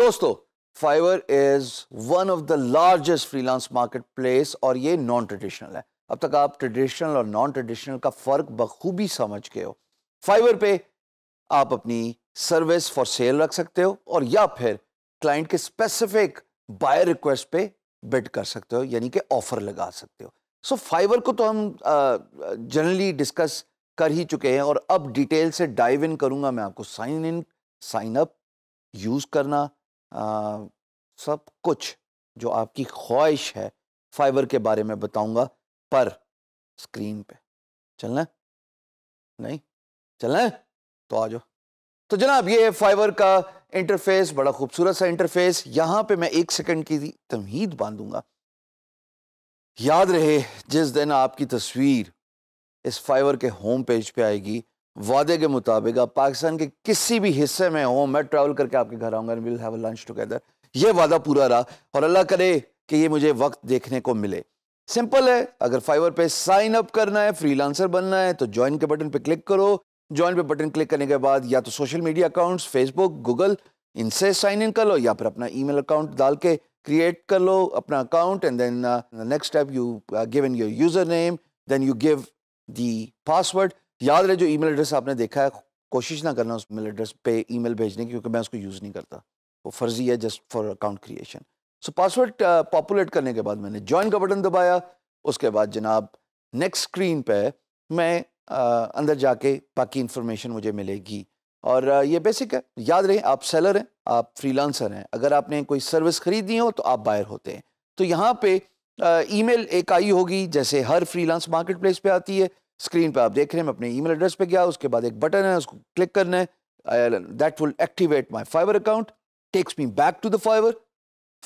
दोस्तों Fiverr is one of the largest freelance marketplace और ये नॉन ट्रेडिशनल है अब तक आप ट्रेडिशनल और नॉन ट्रेडिशनल का फ़र्क बखूबी समझ गए हो फाइवर पे आप अपनी सर्विस फॉर सेल रख सकते हो और या फिर क्लाइंट के स्पेसिफिक बायर रिक्वेस्ट पे बिट कर सकते हो यानी कि ऑफर लगा सकते हो सो so, फाइवर को तो हम जनरली डिस्कस कर ही चुके हैं और अब डिटेल से डाइव इन करूंगा मैं आपको sign in sign up use करना सब कुछ जो आपकी ख्वाहिश है फाइबर के बारे में बताऊंगा पर स्क्रीन पे चलना नहीं चलना तो आ जाओ तो जनाब ये है फाइबर का इंटरफेस बड़ा खूबसूरत सा इंटरफेस यहाँ पे मैं एक सेकंड की तमहीद बांधूंगा याद रहे जिस दिन आपकी तस्वीर इस फाइबर के होम पेज पे आएगी वादे के मुताबिक आप पाकिस्तान के किसी भी हिस्से में हो मैं ट्रैवल करके आपके घर आऊँगा विल हैव लंच टुगेदर ये वादा पूरा रहा और अल्लाह करे कि ये मुझे वक्त देखने को मिले सिंपल है अगर फाइवर पे साइन अप करना है फ्रीलांसर बनना है तो ज्वाइन के बटन पे क्लिक करो ज्वाइन पे बटन क्लिक करने के बाद या तो social media accounts Facebook Google इनसे साइन इन कर लो या फिर अपना ईमेल अकाउंट डाल के क्रिएट कर लो अपना account and then next step you give in your username then you give the password याद रहे जो ईमेल एड्रेस आपने देखा है कोशिश ना करना उस ईमेल एड्रेस पे ईमेल भेजने की क्योंकि मैं उसको यूज़ नहीं करता वो फर्जी है just for account creation so password populate करने के बाद मैंने ज्वाइन का बटन दबाया उसके बाद जनाब नेक्स्ट स्क्रीन पे मैं uh, अंदर जाके बाकी इन्फॉर्मेशन मुझे मिलेगी और uh, ये बेसिक है याद रहे आप सेलर हैं आप फ्रीलांसर हैं अगर आपने कोई सर्विस खरीदनी हो तो आप बायर होते हैं तो यहाँ पे ईमेल uh, एक आई होगी जैसे हर फ्रीलांस मार्केटप्लेस पे आती है स्क्रीन पर आप देख रहे हैं मैं अपने ईमेल एड्रेस पे गया उसके बाद एक बटन है उसको क्लिक करना है that will activate my Fiverr account takes me back to the Fiverr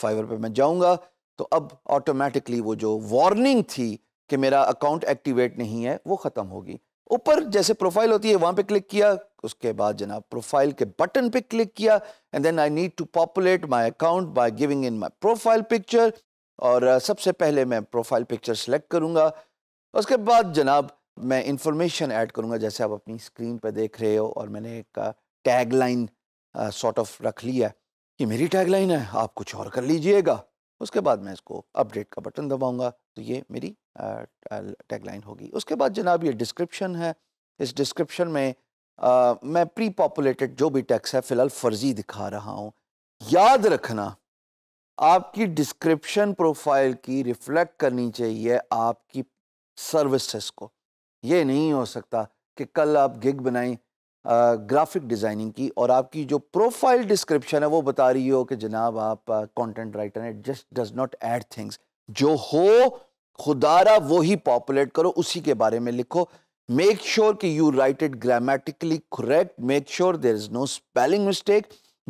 Fiverr पे मैं जाऊंगा तो अब ऑटोमेटिकली वो जो वार्निंग थी कि मेरा अकाउंट एक्टिवेट नहीं है वो ख़त्म होगी ऊपर जैसे प्रोफाइल होती है वहाँ पर क्लिक किया उसके बाद जनाब प्रोफाइल के बटन पर क्लिक किया and then I need to populate my account by giving in my profile picture और uh, सबसे पहले मैं प्रोफाइल पिक्चर सेलेक्ट करूँगा उसके बाद जनाब मैं इंफॉर्मेशन ऐड करूँगा जैसे आप अपनी स्क्रीन पर देख रहे हो और मैंने एक टैग लाइन सॉर्ट ऑफ रख लिया कि मेरी टैग लाइन है आप कुछ और कर लीजिएगा उसके बाद मैं इसको अपडेट का बटन दबाऊंगा तो ये मेरी टैग लाइन होगी उसके बाद जनाब ये डिस्क्रिप्शन है इस डिस्क्रिप्शन में आ, मैं प्री पॉपुलेटेड जो भी टैक्स है फ़िलहाल फ़र्जी दिखा रहा हूँ याद रखना आपकी डिस्क्रिप्शन प्रोफाइल की रिफ्लेक्ट करनी चाहिए आपकी सर्विसेस को ये नहीं हो सकता कि कल आप गिग बनाएं ग्राफिक डिज़ाइनिंग की और आपकी जो प्रोफाइल डिस्क्रिप्शन है वो बता रही हो कि जनाब आप कंटेंट राइटर हैं just does not add things जो हो खुदारा वो ही पॉपुलेट करो उसी के बारे में लिखो मेक श्योर कि you write it grammatically correct make sure there is no spelling mistake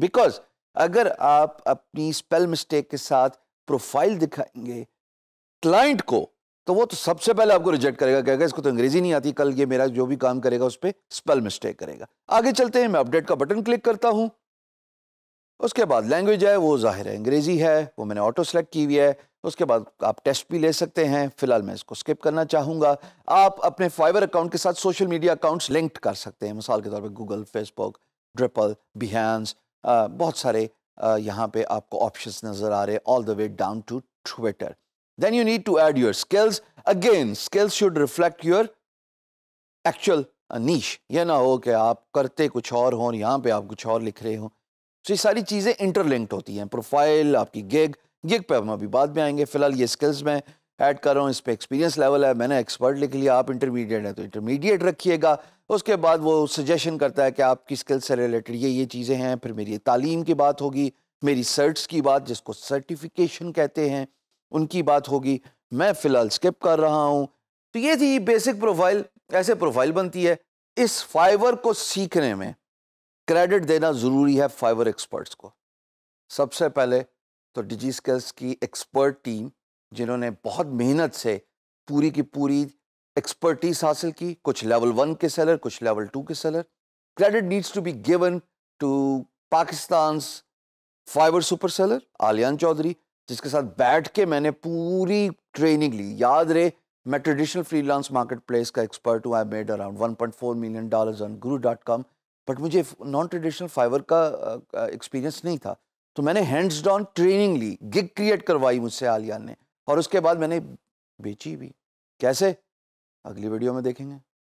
because अगर आप अपनी स्पेल मिस्टेक के साथ प्रोफाइल दिखाएंगे क्लाइंट को तो वो तो सबसे पहले आपको रिजेक्ट करेगा कहेगा इसको तो अंग्रेजी नहीं आती कल ये मेरा जो भी काम करेगा उस पर स्पेल मिस्टेक करेगा आगे चलते हैं मैं अपडेट का बटन क्लिक करता हूँ उसके बाद लैंग्वेज है वो जाहिर है अंग्रेजी है वो मैंने ऑटो सेलेक्ट की हुई है उसके बाद आप टेस्ट भी ले सकते हैं फिलहाल मैं इसको स्किप करना चाहूँगा आप अपने फाइबर अकाउंट के साथ सोशल मीडिया अकाउंट्स लिंक्ड कर सकते हैं मिसाल के तौर पर गूगल फेसबुक ड्रिपल बिहानस बहुत सारे यहाँ पे आपको ऑप्शंस नज़र आ रहे all the way down to Twitter Then you need to add your skills. Again, skills should reflect your actual uh, niche. na ना हो कि आप करते कुछ और हों यहाँ pe आप कुछ और लिख रहे हों so तो ye सारी चीज़ें interlinked होती हैं प्रोफाइल आपकी गिग गिग pe हम अभी बाद में आएंगे फिलहाल ये स्किल्स mein ऐड कर रहा हूँ इस पर एक्सपीरियंस लेवल है मैंने एक्सपर्ट लिख लिया आप इंटरमीडिएट हैं तो इंटरमीडिएट रखिएगा उसके बाद वो सजेशन करता है कि आपकी स्किल से रिलेटेड ये ये चीज़ें हैं फिर मेरी तालीम की बात होगी मेरी सर्ट्स की बात जिसको सर्टिफिकेशन कहते हैं उनकी बात होगी मैं फ़िलहाल स्किप कर रहा हूं तो ये थी बेसिक प्रोफाइल ऐसे प्रोफाइल बनती है इस फाइबर को सीखने में क्रेडिट देना ज़रूरी है फाइबर एक्सपर्ट्स को सबसे पहले तो डिजी स्किल्स की एक्सपर्ट टीम जिन्होंने बहुत मेहनत से पूरी की पूरी एक्सपर्टीज हासिल की कुछ लेवल वन के सेलर कुछ लेवल टू के seller credit needs to be given to Pakistan Fiverr super seller Aliyan Chaudhry जिसके साथ बैठ के मैंने पूरी ट्रेनिंग ली याद रहे मैं ट्रेडिशनल फ्रीलांस मार्केट प्लेस का एक्सपर्ट हूँ I made around 1.4 million dollars on Guru dot com but मुझे नॉन ट्रेडिशनल फाइबर का एक्सपीरियंस नहीं था तो मैंने हैंड्स डॉन ट्रेनिंग ली गिग क्रिएट करवाई मुझसे आलिया ने और उसके बाद मैंने बेची भी कैसे अगली वीडियो में देखेंगे